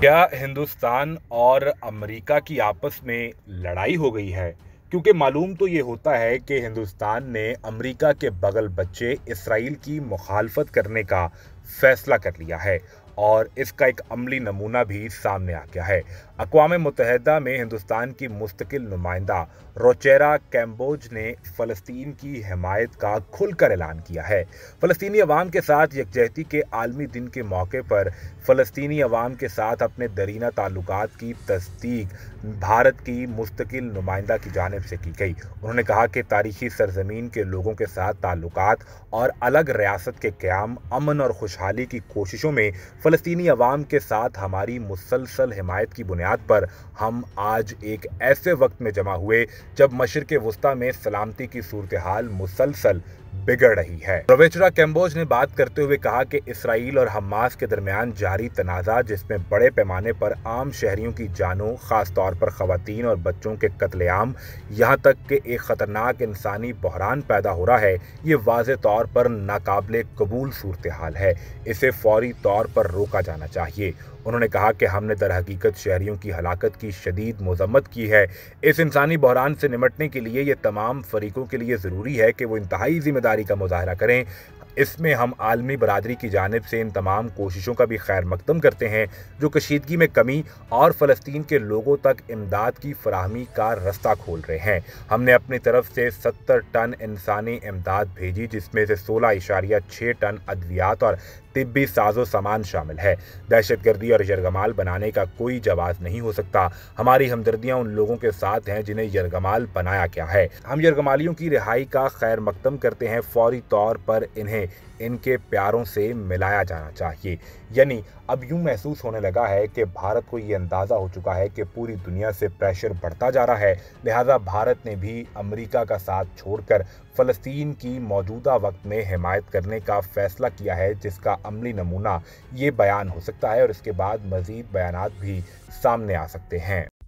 क्या हिंदुस्तान और अमेरिका की आपस में लड़ाई हो गई है क्योंकि मालूम तो ये होता है कि हिंदुस्तान ने अमेरिका के बगल बच्चे इसराइल की मुखालफत करने का फैसला कर लिया है और इसका एक अमली नमूना भी सामने आ गया है अकवा मुतहदा में हिंदुस्तान की मुस्तकिल नुमाइंदा रोचेरा कैम्बोज ने फ़लस्तीन की हमायत का खुलकर ऐलान किया है फ़लस्तनी अवाम के साथ यकजहती के आलमी दिन के मौके पर फ़लस्तनी अवाम के साथ अपने दरीना ताल्लुक की तस्दीक भारत की मुस्तकिल नुमाइंदा की जानब से की गई उन्होंने कहा कि तारीखी सरजमीन के लोगों के साथ ताल्लुक और अलग रियासत के क्याम अमन और खुशहाल खुशहाली की कोशिशों में फ़लस्तनी अवाम के साथ हमारी मुसलसल हिमायत की बुनियाद पर हम आज एक ऐसे वक्त में जमा हुए जब मशरक़ वस्ती में सलामती की सूरत हाल मुसलसल बिगड़ रही है प्रवेचरा कैम्बोज ने बात करते हुए कहा कि इसराइल और हमास के दरमियान जारी तनाजा जिसमें बड़े पैमाने पर आम शहरियों की जानों खासतौर पर खातन और बच्चों के कत्लेआम यहाँ तक कि एक खतरनाक इंसानी बहरान पैदा हो रहा है ये वाज तौर पर नाकबले कबूल सूरत हाल है इसे फौरी तौर पर रोका जाना चाहिए उन्होंने कहा कि हमने दरहकीकत शहरियों की हलाकत की शदीद मजम्मत की है इस इंसानी बहरान से निमटने के लिए ये तमाम फरीकों के लिए ज़रूरी है कि वो इंतहाई जिम्मेदारी ईमानदारी का मुजाहरा करें इसमें हम आलमी बरदरी की जानब से इन तमाम कोशिशों का भी खैर मकदम करते हैं जो कशीदगी में कमी और फ़लस्तीन के लोगों तक इमदाद की फ्राहमी का रास्ता खोल रहे हैं हमने अपनी तरफ से सत्तर टन इंसानी इमदाद भेजी जिसमें से सोलह इशारिया छः टन अद्वियात और तिब्बी साजो सामान शामिल है दहशत गर्दी और यरगमाल बनाने का कोई जवाब नहीं हो सकता हमारी हमदर्दियाँ उन लोगों के साथ हैं जिन्हें यरगमाल बनाया गया है हम यरगमालियों की रिहाई का खैर मकदम करते हैं फौरी तौर पर इन्हें में इनके प्यारों से मिलाया जाना चाहिए यानी अब यूं महसूस होने लगा है कि भारत को ये अंदाज़ा हो चुका है कि पूरी दुनिया से प्रेशर बढ़ता जा रहा है लिहाजा भारत ने भी अमेरिका का साथ छोड़कर फ़लस्तीन की मौजूदा वक्त में हमायत करने का फैसला किया है जिसका अमली नमूना ये बयान हो सकता है और इसके बाद मज़ीद बयान भी सामने आ सकते हैं